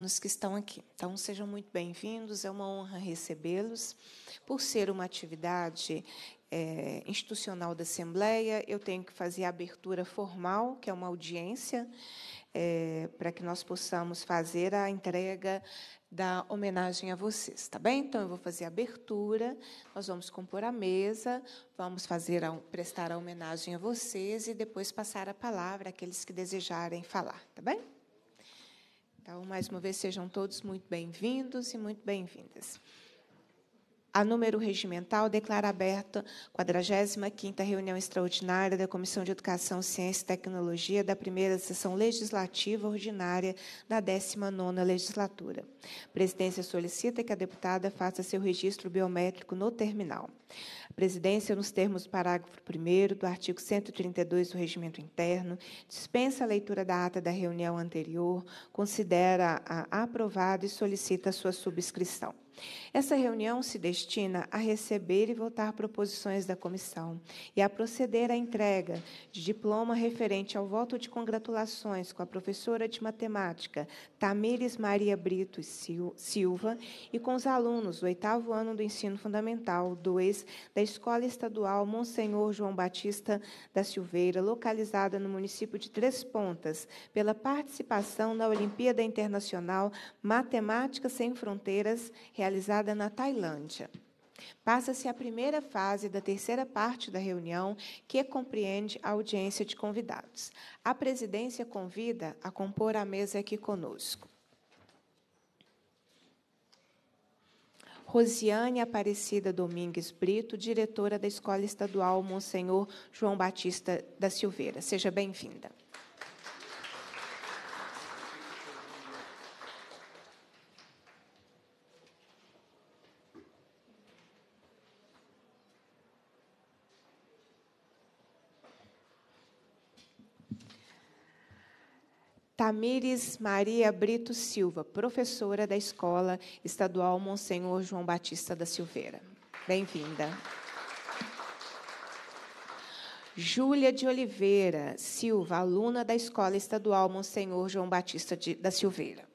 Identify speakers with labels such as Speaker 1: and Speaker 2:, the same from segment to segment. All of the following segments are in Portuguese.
Speaker 1: nos que estão aqui. Então, sejam muito bem-vindos, é uma honra recebê-los. Por ser uma atividade é, institucional da Assembleia, eu tenho que fazer a abertura formal, que é uma audiência, é, para que nós possamos fazer a entrega da homenagem a vocês, tá bem? Então, eu vou fazer a abertura, nós vamos compor a mesa, vamos fazer a, prestar a homenagem a vocês e depois passar a palavra àqueles que desejarem falar, tá bem? Então, mais uma vez, sejam todos muito bem-vindos e muito bem-vindas. A número regimental declara aberta a 45ª reunião extraordinária da Comissão de Educação, Ciência e Tecnologia da primeira sessão legislativa ordinária da 19ª legislatura. A presidência solicita que a deputada faça seu registro biométrico no terminal. A presidência, nos termos do parágrafo 1 do artigo 132 do Regimento Interno, dispensa a leitura da ata da reunião anterior, considera a aprovada e solicita sua subscrição. Essa reunião se destina a receber e votar proposições da comissão e a proceder à entrega de diploma referente ao voto de congratulações com a professora de matemática Tamires Maria Brito Silva e com os alunos do oitavo ano do ensino fundamental do ex da Escola Estadual Monsenhor João Batista da Silveira, localizada no município de Três Pontas, pela participação na Olimpíada Internacional Matemática Sem Fronteiras, realizada na Tailândia. Passa-se a primeira fase da terceira parte da reunião, que compreende a audiência de convidados. A presidência convida a compor a mesa aqui conosco Rosiane Aparecida Domingues Brito, diretora da Escola Estadual Monsenhor João Batista da Silveira. Seja bem-vinda. Tamires Maria Brito Silva, professora da Escola Estadual Monsenhor João Batista da Silveira. Bem-vinda. Júlia de Oliveira Silva, aluna da Escola Estadual Monsenhor João Batista de, da Silveira.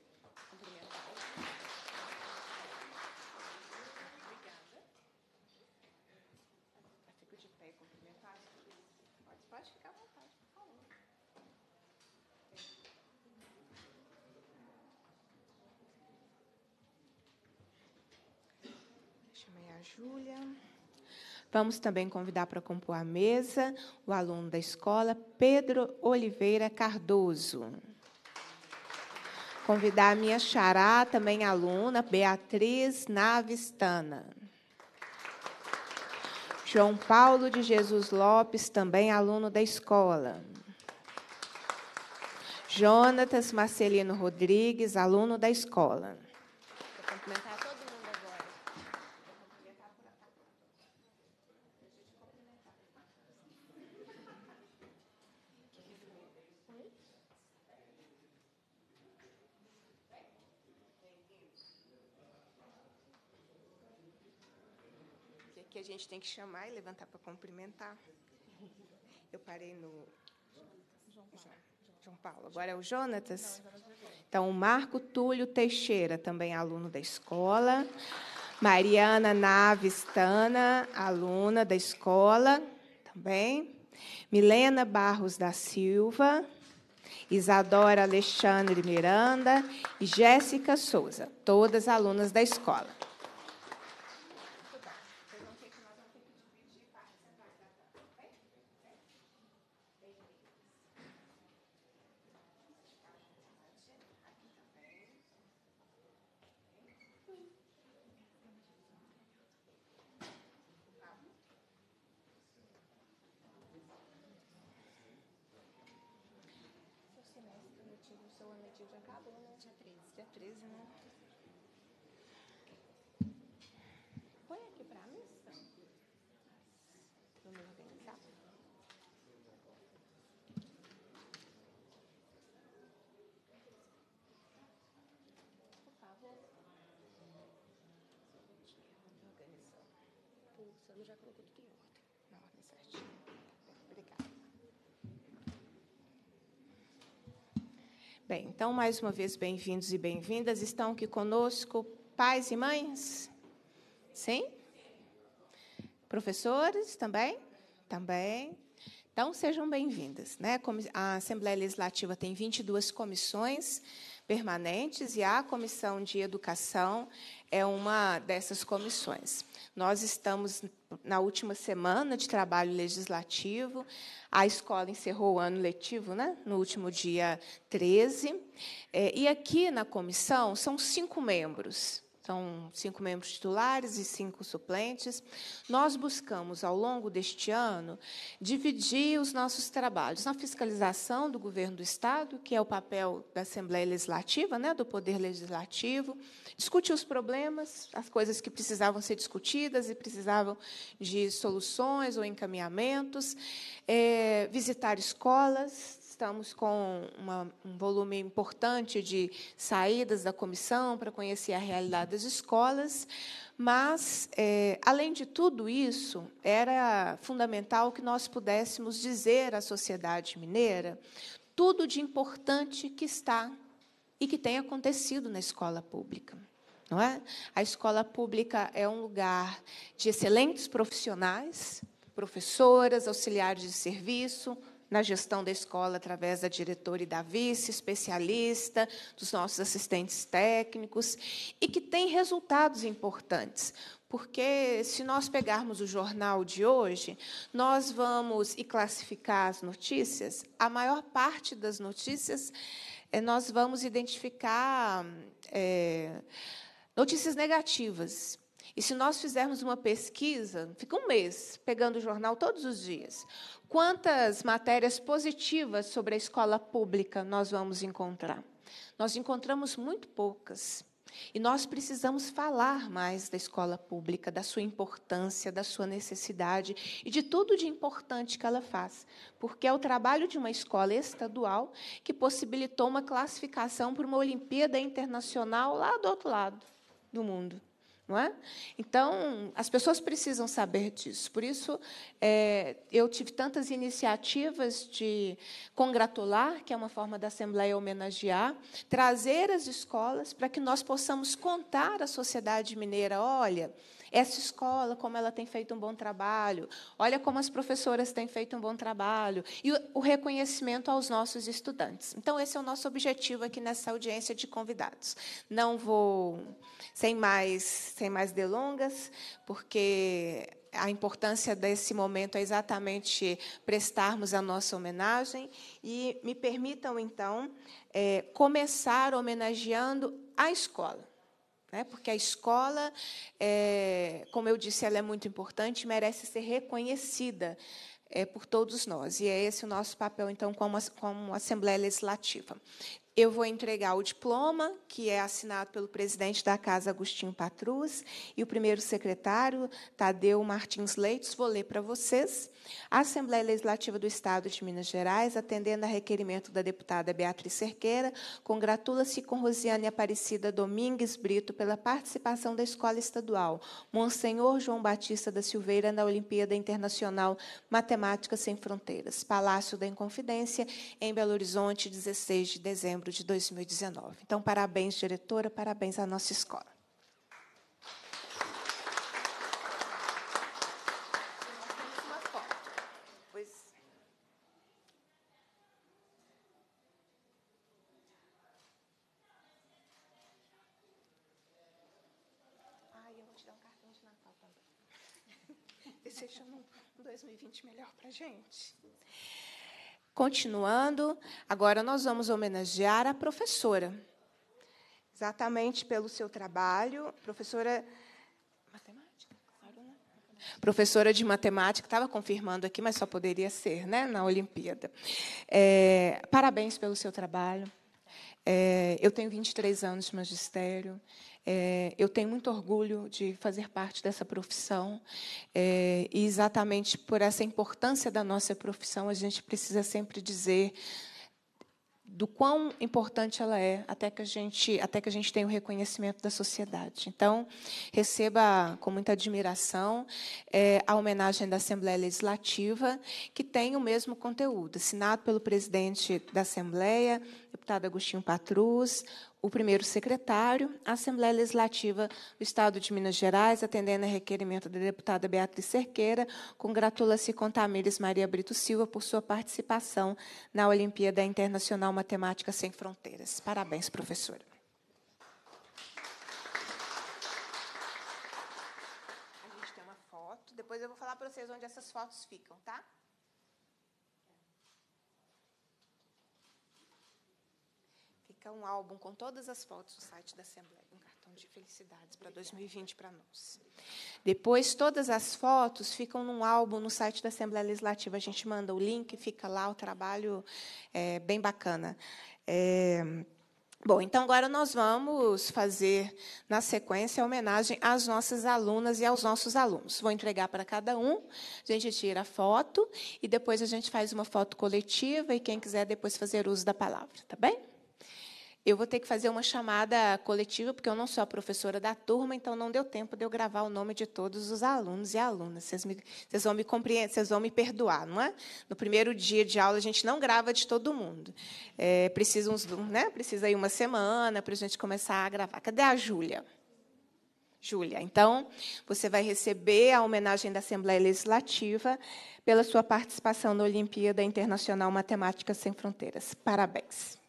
Speaker 1: Vamos também convidar para compor a mesa o aluno da escola, Pedro Oliveira Cardoso. Convidar a minha xará, também aluna, Beatriz Navistana. João Paulo de Jesus Lopes, também aluno da escola. Jonatas Marcelino Rodrigues, aluno da escola. tem que chamar e levantar para cumprimentar. Eu parei no. João Paulo. Agora é o Jonatas. É então, o Marco Túlio Teixeira, também aluno da escola. Mariana Naves Tana, aluna da escola, também. Milena Barros da Silva, Isadora Alexandre Miranda e Jéssica Souza, todas alunas da escola. Bem, então, mais uma vez, bem-vindos e bem-vindas. Estão aqui conosco pais e mães? Sim? Professores também? Também. Então, sejam bem-vindas. Né? A Assembleia Legislativa tem 22 comissões permanentes e a Comissão de Educação é uma dessas comissões. Nós estamos na última semana de trabalho legislativo. A escola encerrou o ano letivo, né? no último dia 13. É, e aqui na comissão são cinco membros são cinco membros titulares e cinco suplentes. Nós buscamos, ao longo deste ano, dividir os nossos trabalhos na fiscalização do governo do Estado, que é o papel da Assembleia Legislativa, né, do Poder Legislativo, discutir os problemas, as coisas que precisavam ser discutidas e precisavam de soluções ou encaminhamentos, é, visitar escolas, estamos com uma, um volume importante de saídas da comissão para conhecer a realidade das escolas, mas, é, além de tudo isso, era fundamental que nós pudéssemos dizer à sociedade mineira tudo de importante que está e que tem acontecido na escola pública. Não é? A escola pública é um lugar de excelentes profissionais, professoras, auxiliares de serviço, na gestão da escola através da diretora e da vice, especialista, dos nossos assistentes técnicos, e que tem resultados importantes. Porque, se nós pegarmos o jornal de hoje, nós vamos e classificar as notícias, a maior parte das notícias eh, nós vamos identificar é, notícias negativas. E se nós fizermos uma pesquisa, fica um mês pegando o jornal todos os dias. Quantas matérias positivas sobre a escola pública nós vamos encontrar? Nós encontramos muito poucas. E nós precisamos falar mais da escola pública, da sua importância, da sua necessidade e de tudo de importante que ela faz, porque é o trabalho de uma escola estadual que possibilitou uma classificação para uma Olimpíada Internacional lá do outro lado do mundo. Não é? Então, as pessoas precisam saber disso. Por isso, é, eu tive tantas iniciativas de congratular, que é uma forma da Assembleia homenagear, trazer as escolas para que nós possamos contar à sociedade mineira: olha, essa escola, como ela tem feito um bom trabalho, olha como as professoras têm feito um bom trabalho, e o reconhecimento aos nossos estudantes. Então, esse é o nosso objetivo aqui nessa audiência de convidados. Não vou, sem mais, sem mais delongas, porque a importância desse momento é exatamente prestarmos a nossa homenagem. E me permitam, então, é, começar homenageando a escola né? porque a escola, é, como eu disse, ela é muito importante, merece ser reconhecida é, por todos nós. E é esse o nosso papel, então, como, como Assembleia Legislativa eu vou entregar o diploma, que é assinado pelo presidente da casa, Agostinho Patrus, e o primeiro secretário, Tadeu Martins Leitos. Vou ler para vocês. A Assembleia Legislativa do Estado de Minas Gerais, atendendo a requerimento da deputada Beatriz Cerqueira, congratula-se com Rosiane Aparecida Domingues Brito pela participação da Escola Estadual Monsenhor João Batista da Silveira na Olimpíada Internacional Matemática Sem Fronteiras, Palácio da Inconfidência, em Belo Horizonte, 16 de dezembro novembro de 2019. Então, parabéns, diretora, parabéns à nossa escola. melhor para gente. Continuando, agora nós vamos homenagear a professora, exatamente pelo seu trabalho. Professora. Matemática? Né? Professora de matemática, estava confirmando aqui, mas só poderia ser, né, na Olimpíada. É, parabéns pelo seu trabalho. É, eu tenho 23 anos de magistério. É, eu tenho muito orgulho de fazer parte dessa profissão é, e exatamente por essa importância da nossa profissão a gente precisa sempre dizer do quão importante ela é até que a gente até que a gente tenha o reconhecimento da sociedade. Então receba com muita admiração é, a homenagem da Assembleia Legislativa que tem o mesmo conteúdo, assinado pelo presidente da Assembleia deputado Agostinho Patrus, o primeiro secretário, a Assembleia Legislativa do Estado de Minas Gerais, atendendo a requerimento da deputada Beatriz Cerqueira, congratula-se com Tamires Maria Brito Silva por sua participação na Olimpíada Internacional Matemática Sem Fronteiras. Parabéns, professora. A gente tem uma foto, depois eu vou falar para vocês onde essas fotos ficam, tá? Fica um álbum com todas as fotos no site da Assembleia. Um cartão de felicidades para 2020 para nós. Depois, todas as fotos ficam num álbum no site da Assembleia Legislativa. A gente manda o link, fica lá o trabalho é, bem bacana. É, Bom, então agora nós vamos fazer, na sequência, a homenagem às nossas alunas e aos nossos alunos. Vou entregar para cada um, a gente tira a foto e depois a gente faz uma foto coletiva e quem quiser depois fazer uso da palavra, tá bem? Eu vou ter que fazer uma chamada coletiva, porque eu não sou a professora da turma, então não deu tempo de eu gravar o nome de todos os alunos e alunas. Vocês, me, vocês vão me compreender, vocês vão me perdoar, não é? No primeiro dia de aula a gente não grava de todo mundo. É, precisa uns, né? Precisa aí uma semana para a gente começar a gravar. Cadê a Júlia? Júlia, então você vai receber a homenagem da Assembleia Legislativa pela sua participação na Olimpíada Internacional Matemática Sem Fronteiras. Parabéns.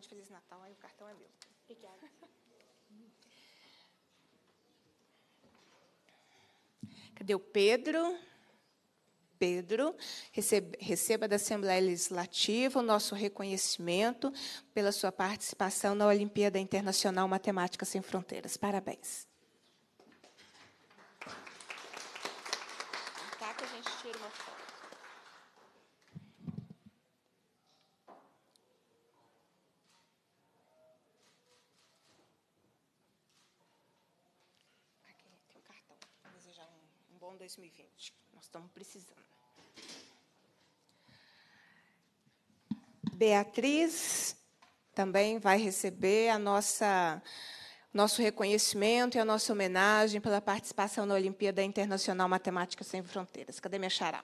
Speaker 1: de Feliz Natal, aí o cartão é meu. Obrigada. Cadê o Pedro? Pedro, receba, receba da Assembleia Legislativa o nosso reconhecimento pela sua participação na Olimpíada Internacional Matemática Sem Fronteiras. Parabéns. Tá que a gente tira uma foto. 2020. Nós estamos precisando. Beatriz também vai receber a nossa nosso reconhecimento e a nossa homenagem pela participação na Olimpíada Internacional Matemática Sem Fronteiras. Cadê minha xará?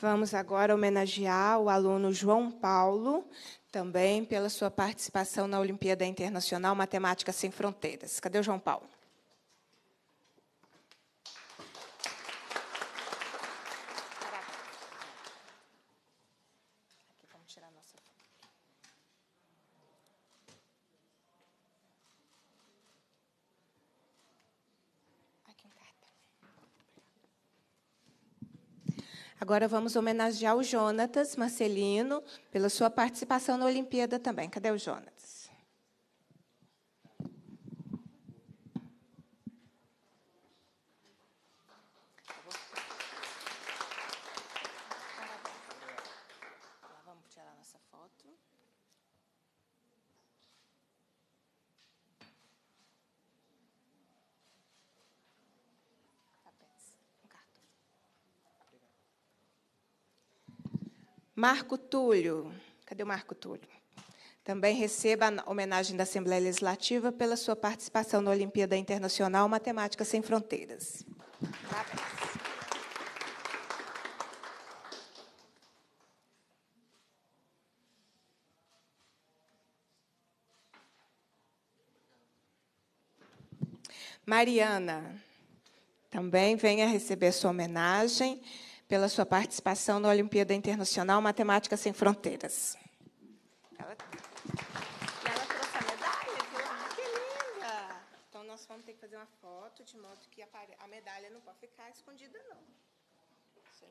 Speaker 1: Vamos agora homenagear o aluno João Paulo, também pela sua participação na Olimpíada Internacional Matemática Sem Fronteiras. Cadê o João Paulo? Agora vamos homenagear o Jonatas Marcelino pela sua participação na Olimpíada também. Cadê o Jonatas? Marco Túlio. Cadê o Marco Túlio? Também receba a homenagem da Assembleia Legislativa pela sua participação na Olimpíada Internacional Matemática Sem Fronteiras. Parabéns. Mariana, também venha receber sua homenagem pela sua participação na Olimpíada Internacional Matemática Sem Fronteiras. Ela, e ela trouxe a medalha ah, que linda! Então, nós vamos ter que fazer uma foto de modo que a medalha não pode ficar escondida, não. Sim.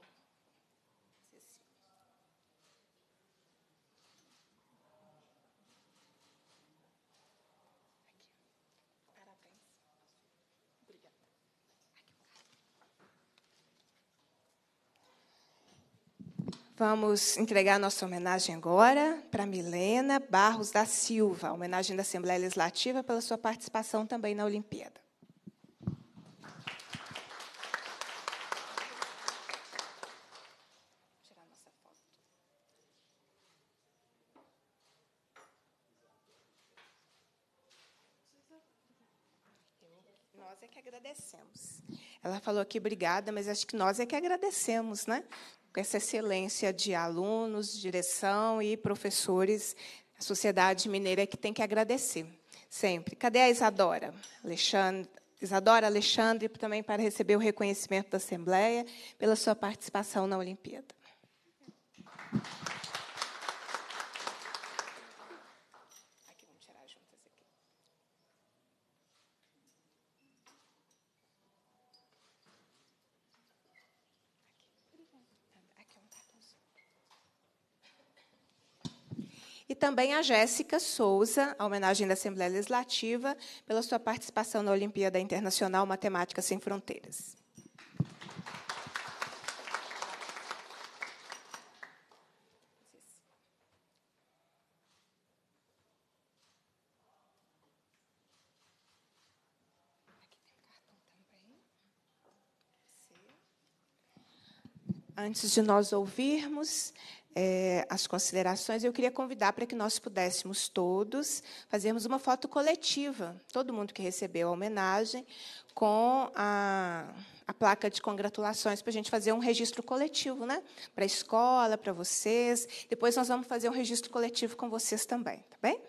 Speaker 1: Vamos entregar nossa homenagem agora para Milena Barros da Silva, homenagem da Assembleia Legislativa pela sua participação também na Olimpíada. Nós é que agradecemos. Ela falou aqui obrigada, mas acho que nós é que agradecemos, né? essa excelência de alunos, direção e professores, a sociedade mineira é que tem que agradecer sempre. Cadê a Isadora? Alexandre, Isadora Alexandre, também para receber o reconhecimento da Assembleia pela sua participação na Olimpíada. também a Jéssica Souza, a homenagem da Assembleia Legislativa, pela sua participação na Olimpíada Internacional Matemática Sem Fronteiras. Antes de nós ouvirmos, é, as considerações, eu queria convidar para que nós pudéssemos todos fazermos uma foto coletiva, todo mundo que recebeu a homenagem, com a, a placa de congratulações, para a gente fazer um registro coletivo, né? para a escola, para vocês. Depois nós vamos fazer um registro coletivo com vocês também, tá bem?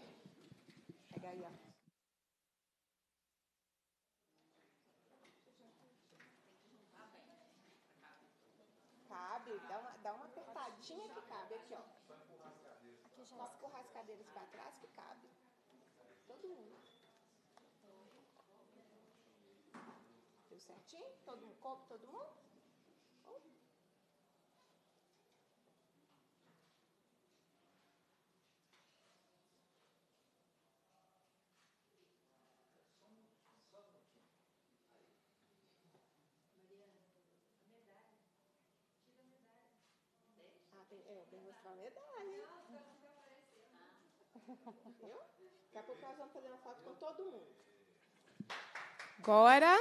Speaker 1: certinho? Todo mundo, copo todo mundo? Ah, tem, eu é, tenho que mostrar a medalha. Viu? Daqui a pouco nós vamos fazer uma foto com todo mundo. Agora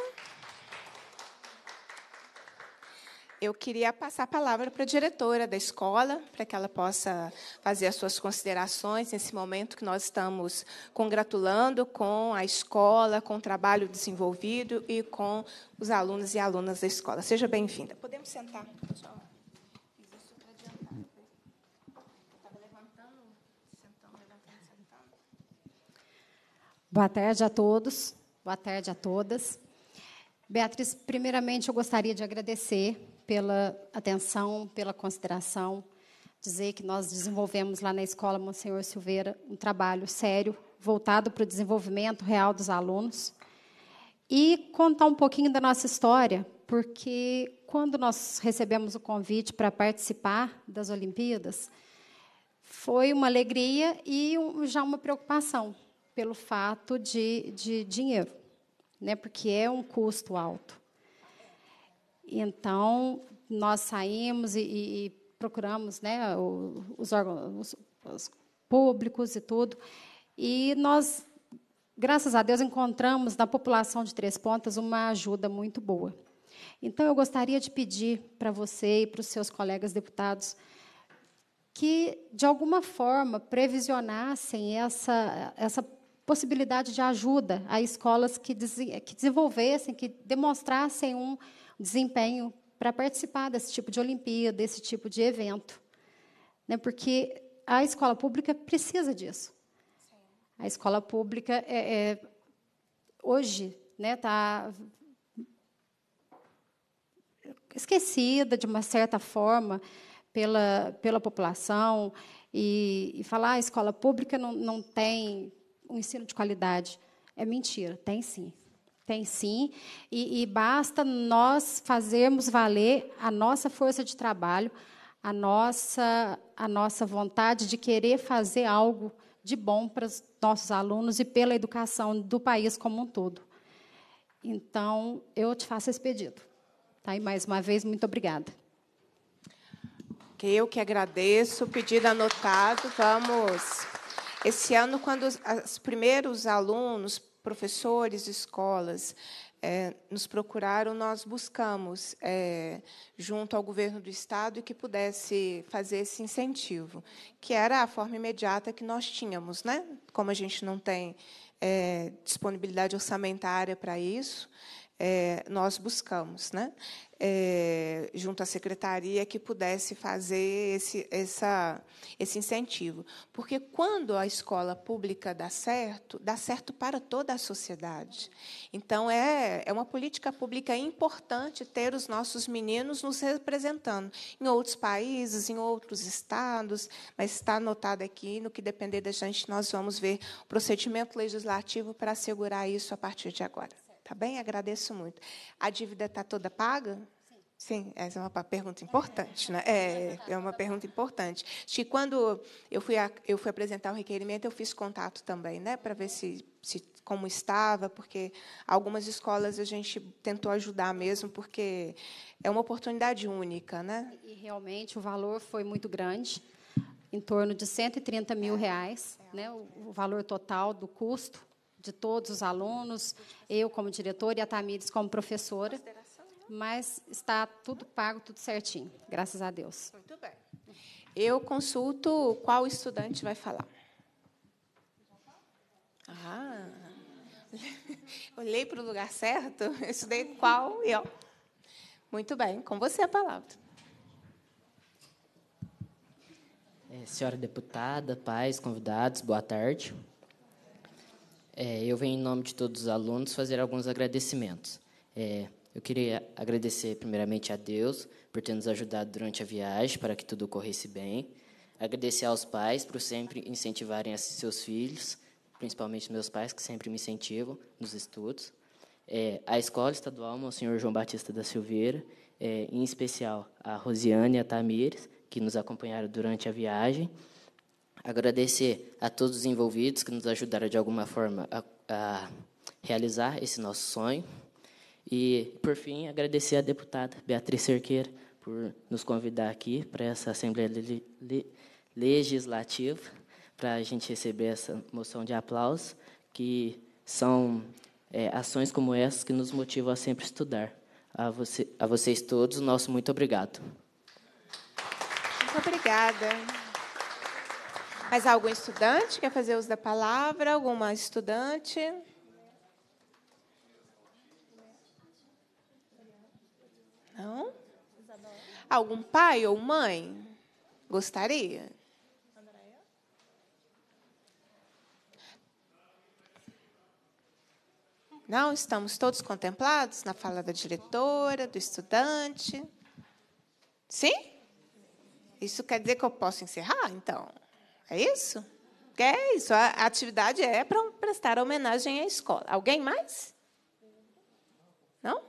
Speaker 1: eu queria passar a palavra para a diretora da escola, para que ela possa fazer as suas considerações nesse momento que nós estamos congratulando com a escola, com o trabalho desenvolvido e com os alunos e alunas da escola. Seja bem-vinda. Podemos sentar, pessoal?
Speaker 2: Boa tarde a todos, boa tarde a todas. Beatriz, primeiramente eu gostaria de agradecer pela atenção, pela consideração. Dizer que nós desenvolvemos lá na escola Monsenhor Silveira um trabalho sério voltado para o desenvolvimento real dos alunos e contar um pouquinho da nossa história, porque quando nós recebemos o convite para participar das Olimpíadas, foi uma alegria e um, já uma preocupação pelo fato de, de dinheiro, né? porque é um custo alto. Então, nós saímos e, e procuramos né, os órgãos os públicos e tudo. E nós, graças a Deus, encontramos na população de Três Pontas uma ajuda muito boa. Então, eu gostaria de pedir para você e para os seus colegas deputados que, de alguma forma, previsionassem essa, essa possibilidade de ajuda a escolas que, des que desenvolvessem, que demonstrassem um, desempenho para participar desse tipo de Olimpíada, desse tipo de evento. Né? Porque a escola pública precisa disso. Sim. A escola pública, é, é hoje, está né, tá esquecida, de uma certa forma, pela, pela população. E, e falar ah, a escola pública não, não tem um ensino de qualidade. É mentira, tem sim. Tem sim, e, e, basta nós fazermos valer a nossa força de trabalho, a nossa, a nossa vontade de querer fazer algo de bom para os nossos alunos e pela educação do país como um todo. Então, eu te faço esse pedido. Tá? E, mais uma vez, muito obrigada.
Speaker 1: Eu que agradeço. Pedido anotado. Vamos. Esse ano, quando os primeiros alunos professores, escolas é, nos procuraram, nós buscamos, é, junto ao governo do Estado, que pudesse fazer esse incentivo, que era a forma imediata que nós tínhamos. Né? Como a gente não tem é, disponibilidade orçamentária para isso, é, nós buscamos, né? É, junto à secretaria que pudesse fazer esse, essa, esse incentivo. Porque quando a escola pública dá certo, dá certo para toda a sociedade. Então, é, é uma política pública importante ter os nossos meninos nos representando em outros países, em outros estados, mas está anotado aqui, no que depender da gente, nós vamos ver o procedimento legislativo para assegurar isso a partir de agora. Tá bem? Agradeço muito. A dívida está toda paga? Sim, essa é uma pergunta importante, né? É, é uma pergunta importante. que quando eu fui, a, eu fui apresentar o requerimento, eu fiz contato também, né, para ver se, se como estava, porque algumas escolas a gente tentou ajudar mesmo, porque é uma oportunidade
Speaker 2: única, né? E realmente o valor foi muito grande, em torno de 130 mil reais, né, o, o valor total do custo de todos os alunos, eu como diretora e a Tamires como professora. Mas está tudo pago, tudo certinho, graças a Deus. Muito bem. Eu consulto qual estudante
Speaker 1: vai falar. Ah, olhei para o lugar certo, eu estudei qual e ó. Muito bem, com você a palavra.
Speaker 3: É, senhora deputada, pais, convidados, boa tarde. É, eu venho, em nome de todos os alunos, fazer alguns agradecimentos. É, eu queria agradecer, primeiramente, a Deus por ter nos ajudado durante a viagem para que tudo corresse bem. Agradecer aos pais por sempre incentivarem seus filhos, principalmente meus pais, que sempre me incentivam nos estudos. É, a Escola Estadual senhor João Batista da Silveira, é, em especial a Rosiane e a Tamires, que nos acompanharam durante a viagem agradecer a todos os envolvidos que nos ajudaram de alguma forma a, a realizar esse nosso sonho. E, por fim, agradecer à deputada Beatriz Cerqueira por nos convidar aqui para essa Assembleia le le Legislativa, para a gente receber essa moção de aplauso, que são é, ações como essas que nos motivam a sempre estudar. A, você, a vocês todos, nosso muito obrigado.
Speaker 1: Muito obrigada. Mas algum estudante quer fazer uso da palavra? Alguma estudante? Não? Algum pai ou mãe gostaria? Não? Estamos todos contemplados na fala da diretora, do estudante? Sim? Isso quer dizer que eu posso encerrar, então? É isso? É isso. A atividade é para prestar homenagem à escola. Alguém mais? Não?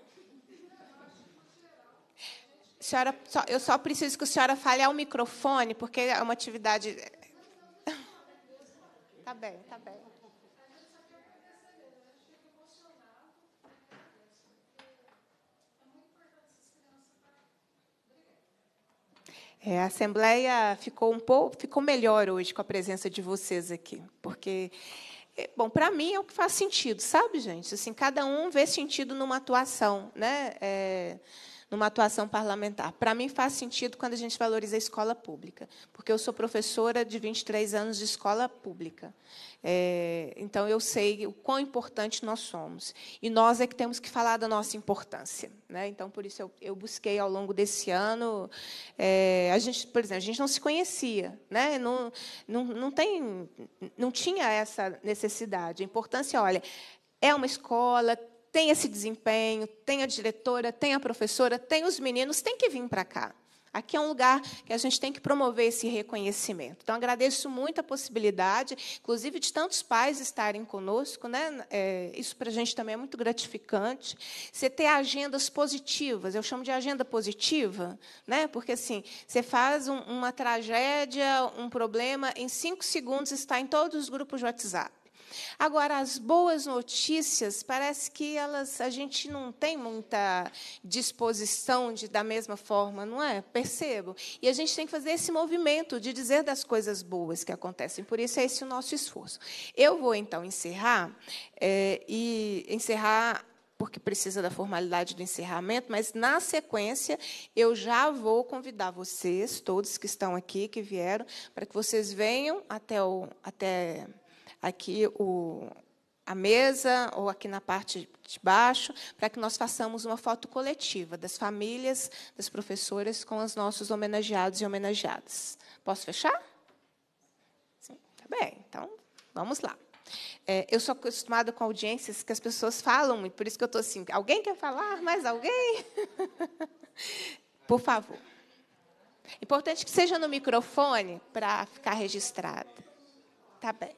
Speaker 1: Senhora, só, eu só preciso que a senhora fale ao microfone, porque é uma atividade. Tá bem, tá bem. É, a Assembleia ficou um pouco ficou melhor hoje com a presença de vocês aqui, porque é, bom para mim é o que faz sentido, sabe, gente? Assim, cada um vê sentido numa atuação, né? É, numa atuação parlamentar. Para mim, faz sentido quando a gente valoriza a escola pública, porque eu sou professora de 23 anos de escola pública. É, então, eu sei o quão importante nós somos. E nós é que temos que falar da nossa importância. Né? Então, por isso, eu, eu busquei ao longo desse ano. É, a gente, por exemplo, a gente não se conhecia. Né? Não, não, não, tem, não tinha essa necessidade. A importância, olha, é uma escola, tem esse desempenho, tem a diretora, tem a professora, tem os meninos, tem que vir para cá. Aqui é um lugar que a gente tem que promover esse reconhecimento. Então, agradeço muito a possibilidade, inclusive de tantos pais estarem conosco. Né? É, isso para a gente também é muito gratificante. Você ter agendas positivas, eu chamo de agenda positiva, né? porque assim, você faz um, uma tragédia, um problema, em cinco segundos está em todos os grupos de WhatsApp. Agora, as boas notícias, parece que elas a gente não tem muita disposição de da mesma forma, não é? Percebo. E a gente tem que fazer esse movimento de dizer das coisas boas que acontecem. Por isso é esse o nosso esforço. Eu vou então encerrar é, e encerrar porque precisa da formalidade do encerramento, mas na sequência eu já vou convidar vocês, todos que estão aqui, que vieram, para que vocês venham até o, até aqui o, a mesa ou aqui na parte de baixo, para que nós façamos uma foto coletiva das famílias, das professoras com os nossos homenageados e homenageadas. Posso fechar? Sim, tá bem. Então, vamos lá. É, eu sou acostumada com audiências que as pessoas falam muito, por isso que eu estou assim. Alguém quer falar? Mais alguém? por favor. Importante que seja no microfone para ficar registrado. Tá bem.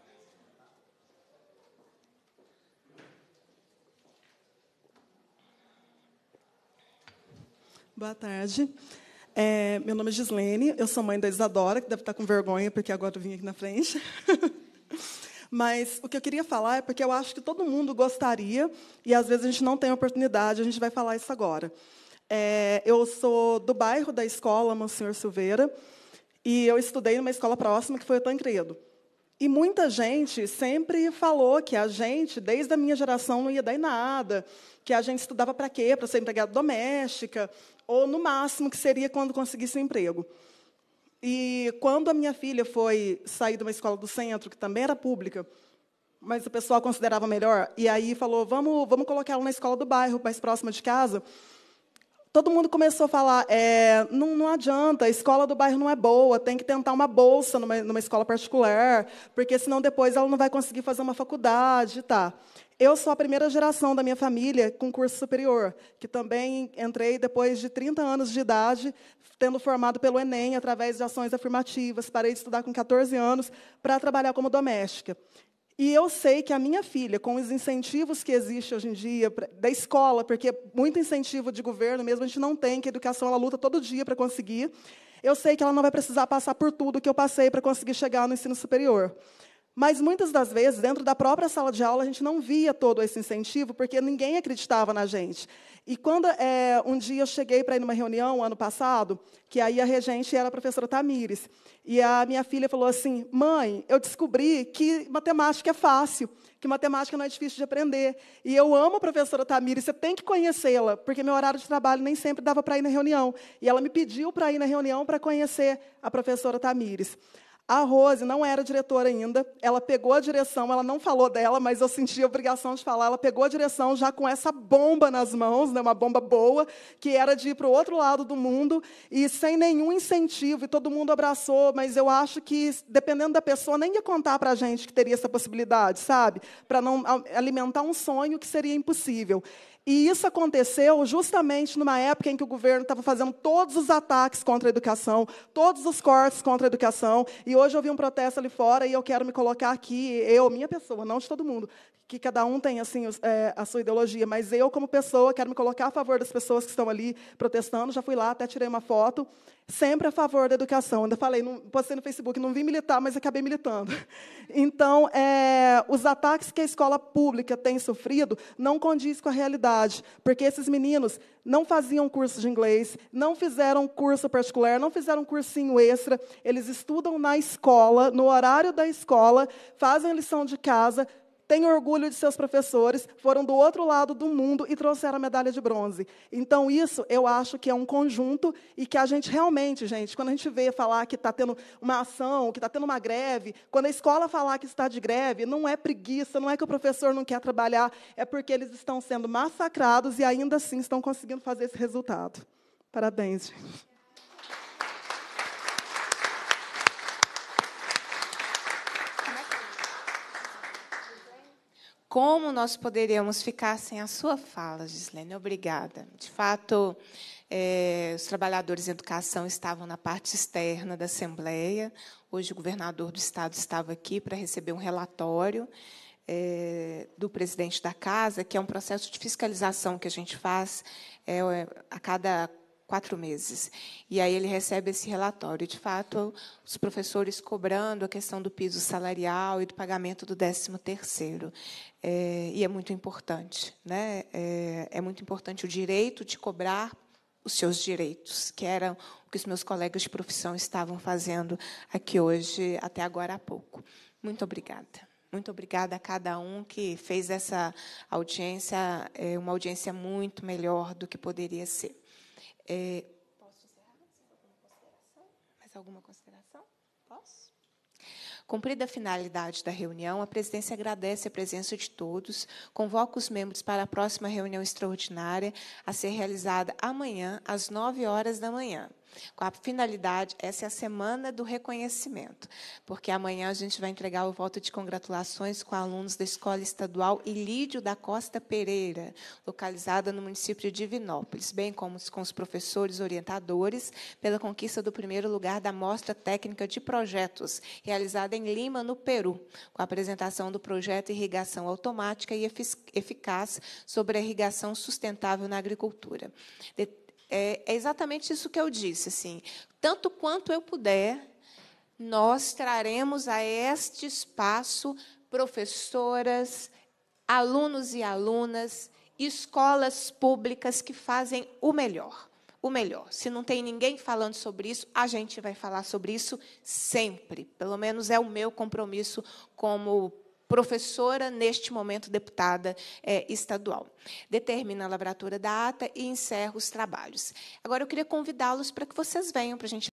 Speaker 4: Boa tarde. É, meu nome é Gislene, eu sou mãe da Isadora, que deve estar com vergonha, porque agora eu vim aqui na frente. Mas o que eu queria falar é porque eu acho que todo mundo gostaria, e às vezes a gente não tem oportunidade, a gente vai falar isso agora. É, eu sou do bairro da escola Monsenhor Silveira, e eu estudei numa escola próxima, que foi o Tancredo. E muita gente sempre falou que a gente, desde a minha geração, não ia dar em nada, que a gente estudava para quê? Para ser empregada doméstica, ou no máximo que seria quando conseguisse um emprego. E quando a minha filha foi sair de uma escola do centro, que também era pública, mas o pessoal considerava melhor, e aí falou: vamos, vamos colocar ela na escola do bairro, mais próxima de casa. Todo mundo começou a falar: é, não, não adianta, a escola do bairro não é boa, tem que tentar uma bolsa numa, numa escola particular, porque senão depois ela não vai conseguir fazer uma faculdade. Tá. Eu sou a primeira geração da minha família com curso superior, que também entrei depois de 30 anos de idade, tendo formado pelo Enem através de ações afirmativas. Parei de estudar com 14 anos para trabalhar como doméstica. E eu sei que a minha filha, com os incentivos que existem hoje em dia da escola, porque é muito incentivo de governo mesmo a gente não tem, que a educação ela luta todo dia para conseguir, eu sei que ela não vai precisar passar por tudo que eu passei para conseguir chegar no ensino superior. Mas muitas das vezes, dentro da própria sala de aula, a gente não via todo esse incentivo, porque ninguém acreditava na gente. E quando é, um dia eu cheguei para ir numa reunião, ano passado, que aí a regente era a professora Tamires, e a minha filha falou assim: Mãe, eu descobri que matemática é fácil, que matemática não é difícil de aprender. E eu amo a professora Tamires, você tem que conhecê-la, porque meu horário de trabalho nem sempre dava para ir na reunião. E ela me pediu para ir na reunião para conhecer a professora Tamires. A Rose não era diretora ainda, ela pegou a direção, ela não falou dela, mas eu senti a obrigação de falar. Ela pegou a direção já com essa bomba nas mãos, né, uma bomba boa, que era de ir para o outro lado do mundo, e sem nenhum incentivo, e todo mundo abraçou, mas eu acho que, dependendo da pessoa, nem ia contar para a gente que teria essa possibilidade, sabe? Para não alimentar um sonho que seria impossível. E isso aconteceu justamente numa época em que o governo estava fazendo todos os ataques contra a educação, todos os cortes contra a educação. E hoje eu vi um protesto ali fora e eu quero me colocar aqui, eu, minha pessoa, não de todo mundo, que cada um tem assim é, a sua ideologia, mas eu como pessoa quero me colocar a favor das pessoas que estão ali protestando. Já fui lá, até tirei uma foto, sempre a favor da educação. Ainda falei, não, postei no Facebook, não vim militar, mas acabei militando. Então, é, os ataques que a escola pública tem sofrido não condiz com a realidade, porque esses meninos não faziam curso de inglês, não fizeram curso particular, não fizeram cursinho extra. Eles estudam na escola, no horário da escola, fazem lição de casa, têm orgulho de seus professores, foram do outro lado do mundo e trouxeram a medalha de bronze. Então, isso eu acho que é um conjunto e que a gente realmente, gente, quando a gente vê falar que está tendo uma ação, que está tendo uma greve, quando a escola falar que está de greve, não é preguiça, não é que o professor não quer trabalhar, é porque eles estão sendo massacrados e ainda assim estão conseguindo fazer esse resultado. Parabéns, gente.
Speaker 1: Como nós poderíamos ficar sem a sua fala, Gislene? Obrigada. De fato, é, os trabalhadores em educação estavam na parte externa da Assembleia. Hoje, o governador do Estado estava aqui para receber um relatório é, do presidente da casa, que é um processo de fiscalização que a gente faz é, a cada quatro meses. E aí ele recebe esse relatório. De fato, os professores cobrando a questão do piso salarial e do pagamento do 13 terceiro É, e é muito importante. Né? É, é muito importante o direito de cobrar os seus direitos, que era o que os meus colegas de profissão estavam fazendo aqui hoje, até agora há pouco. Muito obrigada. Muito obrigada a cada um que fez essa audiência, é, uma audiência muito melhor do que poderia ser. É... Posso encerrar? Alguma consideração? Mais alguma consideração? Posso? Cumprida a finalidade da reunião, a presidência agradece a presença de todos, convoca os membros para a próxima reunião extraordinária, a ser realizada amanhã, às 9 horas da manhã com a finalidade, essa é a semana do reconhecimento, porque amanhã a gente vai entregar o voto de congratulações com alunos da Escola Estadual Ilídio da Costa Pereira, localizada no município de Divinópolis, bem como com os professores orientadores, pela conquista do primeiro lugar da Mostra Técnica de Projetos, realizada em Lima, no Peru, com a apresentação do projeto Irrigação Automática e Eficaz sobre a Irrigação Sustentável na Agricultura. É, é exatamente isso que eu disse. Assim, tanto quanto eu puder, nós traremos a este espaço professoras, alunos e alunas, escolas públicas que fazem o melhor. O melhor. Se não tem ninguém falando sobre isso, a gente vai falar sobre isso sempre. Pelo menos é o meu compromisso como professora, neste momento deputada é, estadual. Determina a lavratura da ata e encerra os trabalhos. Agora eu queria convidá-los para que vocês venham para a gente